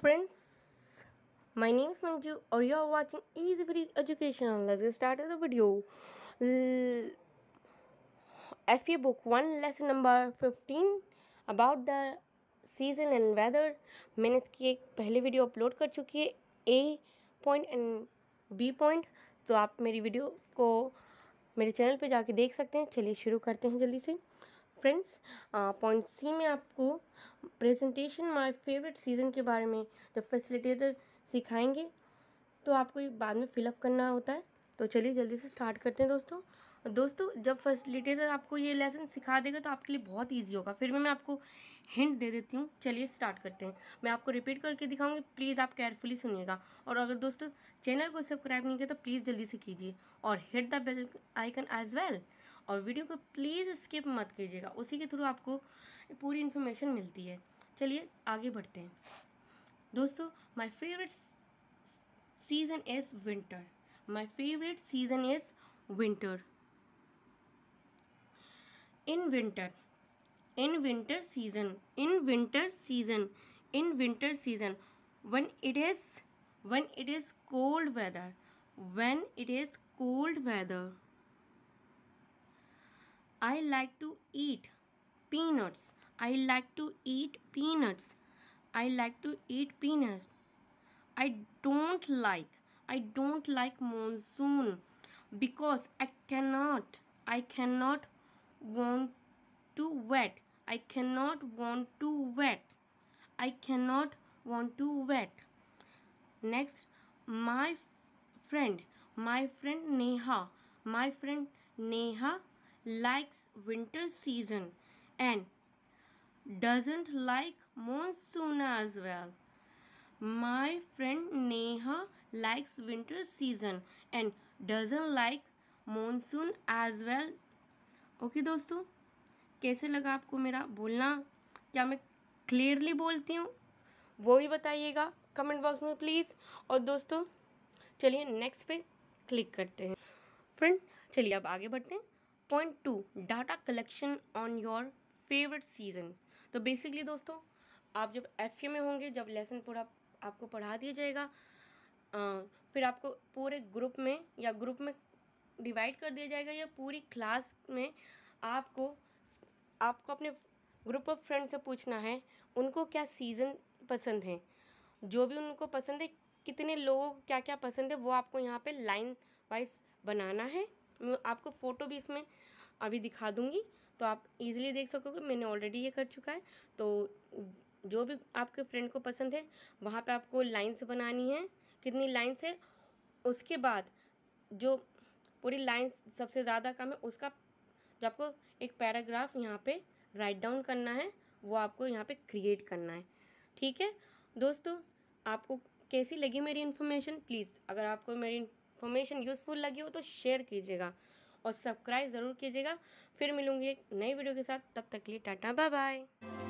friends my name is manju or you are watching easy free education let's get started the video L fa book 1 lesson number 15 about the season and weather मैंने इसकी एक पहले video upload कर चुकी है A point and B point तो आप मेरी वीडियो को मेरे चैनल पे जाके देख सकते हैं चलिए शुरू करते हैं जल्दी से फ्रेंड्स पॉइंट सी में आपको प्रेजेंटेशन माय फेवरेट सीज़न के बारे में जब फैसिलिटेटर सिखाएंगे तो आपको बाद में फिलअप करना होता है तो चलिए जल्दी से स्टार्ट करते हैं दोस्तों दोस्तों जब फैसिलिटेटर आपको ये लेसन सिखा देगा तो आपके लिए बहुत इजी होगा फिर भी मैं आपको हिंट दे देती हूँ चलिए स्टार्ट करते हैं मैं आपको रिपीट करके दिखाऊंगी प्लीज़ आप केयरफुली सुनिएगा और अगर दोस्तों चैनल को सब्सक्राइब नहीं किया तो प्लीज़ जल्दी से कीजिए और hit the bell icon as well और वीडियो को प्लीज़ स्किप मत कीजिएगा उसी के थ्रू आपको पूरी इन्फॉर्मेशन मिलती है चलिए आगे बढ़ते हैं दोस्तों my favourite season is winter my favourite season is winter in winter in winter season in winter season in winter season one it is one it is cold weather one it is cold weather I like to eat peanuts. I like to eat peanuts. I like to eat peanuts. I don't like. I don't like monsoon because I cannot. I cannot want to wet. I cannot want to wet. I cannot want to wet. Next, my friend. My friend Neha. My friend Neha likes winter season and doesn't like monsoon as well. My friend Neha likes winter season and doesn't like monsoon as well. okay dosto kaise laga aapko mera bolna kya main clearly bolti hu wo bhi बताइएगा comment box mein please aur dosto चलिए next पे click करते हैं friend चलिए अब आगे बढ़ते हैं point two data collection on your favourite season तो बेसिकली दोस्तों आप जब एफ में होंगे जब लेसन पूरा आपको पढ़ा दिया जाएगा आ, फिर आपको पूरे ग्रुप में या ग्रुप में डिवाइड कर दिया जाएगा या पूरी क्लास में आपको आपको अपने ग्रुप ऑफ फ्रेंड से पूछना है उनको क्या सीज़न पसंद है जो भी उनको पसंद है कितने लोगों को क्या क्या पसंद है वो आपको यहाँ पे लाइन वाइज बनाना है मैं आपको फ़ोटो भी इसमें अभी दिखा दूँगी तो आप इजीली देख सकोगे मैंने ऑलरेडी ये कर चुका है तो जो भी आपके फ्रेंड को पसंद है वहाँ पे आपको लाइंस बनानी है कितनी लाइंस है उसके बाद जो पूरी लाइंस सबसे ज़्यादा कम है उसका जो आपको एक पैराग्राफ यहाँ पे राइट डाउन करना है वो आपको यहाँ पे क्रिएट करना है ठीक है दोस्तों आपको कैसी लगी मेरी इन्फॉर्मेशन प्लीज़ अगर आपको मेरी इन्फॉर्मेशन यूज़फुल लगी हो तो शेयर कीजिएगा और सब्सक्राइब ज़रूर कीजिएगा फिर मिलूंगी एक नई वीडियो के साथ तब तक के लिए टाटा बाय बाय